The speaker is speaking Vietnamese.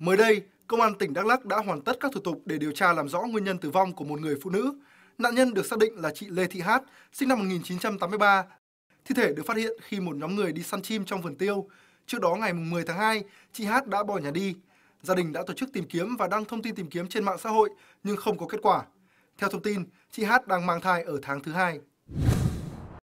Mới đây, Công an tỉnh Đắk Lắk đã hoàn tất các thủ tục để điều tra làm rõ nguyên nhân tử vong của một người phụ nữ. Nạn nhân được xác định là chị Lê Thị Hát, sinh năm 1983. Thi thể được phát hiện khi một nhóm người đi săn chim trong vườn tiêu. Trước đó ngày 10 tháng 2, chị Hát đã bỏ nhà đi. Gia đình đã tổ chức tìm kiếm và đăng thông tin tìm kiếm trên mạng xã hội nhưng không có kết quả. Theo thông tin, chị Hát đang mang thai ở tháng thứ hai.